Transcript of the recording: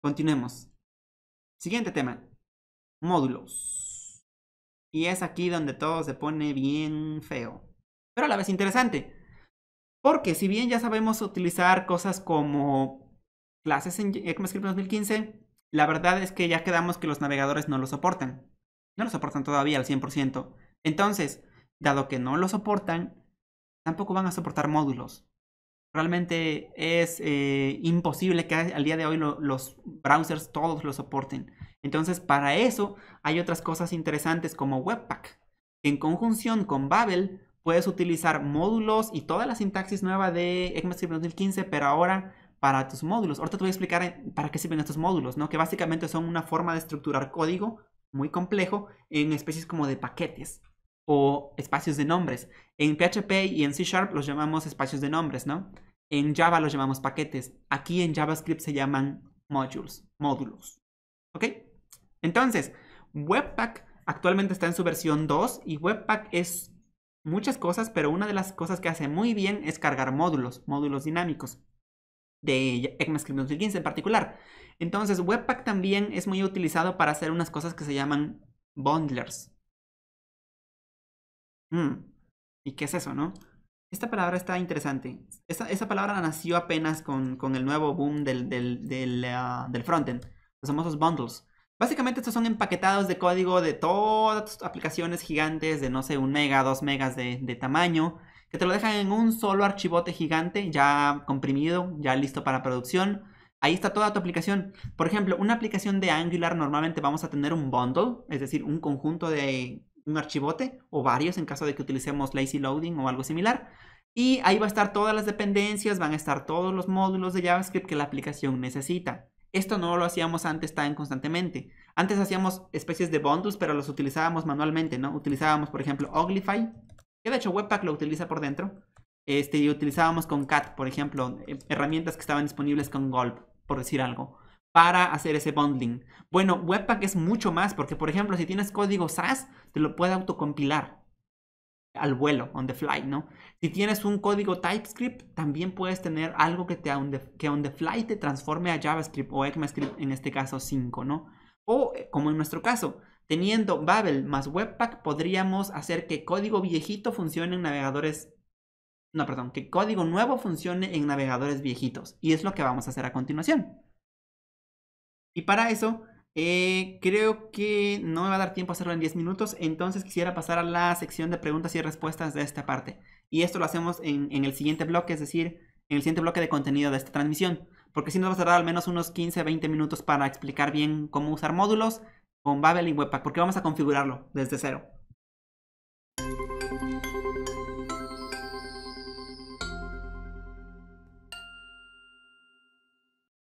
Continuemos. Siguiente tema. Módulos. Y es aquí donde todo se pone bien feo. Pero a la vez interesante. Porque si bien ya sabemos utilizar cosas como clases en ECMAScript eh, 2015, la verdad es que ya quedamos que los navegadores no lo soportan. No lo soportan todavía al 100%. Entonces, dado que no lo soportan, tampoco van a soportar módulos. Realmente es eh, imposible que al día de hoy los browsers todos lo soporten. Entonces, para eso hay otras cosas interesantes como Webpack. En conjunción con Babel, puedes utilizar módulos y toda la sintaxis nueva de ECMAScript 2015, pero ahora para tus módulos. Ahorita te voy a explicar eh, para qué sirven estos módulos, ¿no? Que básicamente son una forma de estructurar código muy complejo en especies como de paquetes o espacios de nombres. En PHP y en C Sharp los llamamos espacios de nombres, ¿no? En Java los llamamos paquetes. Aquí en JavaScript se llaman modules, módulos. ¿Ok? Entonces, Webpack actualmente está en su versión 2 y Webpack es muchas cosas, pero una de las cosas que hace muy bien es cargar módulos, módulos dinámicos de ECMAScript 2015 en particular. Entonces, Webpack también es muy utilizado para hacer unas cosas que se llaman bundlers. Mm, ¿Y qué es eso, no? Esta palabra está interesante. Esa, palabra nació apenas con, el nuevo boom del, del, ah, del, frontend, los famosos bundles. Básicamente estos son empaquetados de código de todas tus aplicaciones gigantes de, no sé, un mega, dos megas de, de, tamaño, que te lo dejan en un solo archivote gigante, ya comprimido, ya listo para producción. Ahí está toda tu aplicación. Por ejemplo, una aplicación de Angular normalmente vamos a tener un bundle, es decir, un conjunto de un archivote o varios en caso de que utilicemos lazy loading o algo similar. Y ahí va a estar todas las dependencias, van a estar todos los módulos de JavaScript que la aplicación necesita. Esto no lo hacíamos antes tan constantemente. Antes hacíamos especies de bundles, pero los utilizábamos manualmente, ¿no? Utilizábamos, por ejemplo, uglify que de hecho Webpack lo utiliza por dentro. Este, y utilizábamos con Cat, por ejemplo, eh, herramientas que estaban disponibles con Gulp, por decir algo para hacer ese bundling. Bueno, Webpack es mucho más, porque por ejemplo, si tienes código SAS, te lo puede autocompilar al vuelo, on the fly, ¿no? Si tienes un código TypeScript, también puedes tener algo que, te on the, que on the fly te transforme a JavaScript o ECMAScript, en este caso 5, ¿no? O, eh, como en nuestro caso, teniendo Babel más Webpack, podríamos hacer que código viejito funcione en navegadores... No, perdón, que código nuevo funcione en navegadores viejitos. Y es lo que vamos a hacer a continuación. Y para eso, eh, creo que no me va a dar tiempo a hacerlo en 10 minutos, entonces quisiera pasar a la sección de preguntas y respuestas de esta parte. Y esto lo hacemos en, el siguiente bloque, es decir, en el siguiente bloque de contenido de esta transmisión, porque si no, nos va a tardar al menos unos 15, 20 minutos para explicar bien cómo usar módulos con Babel y Webpack, porque vamos a configurarlo desde cero.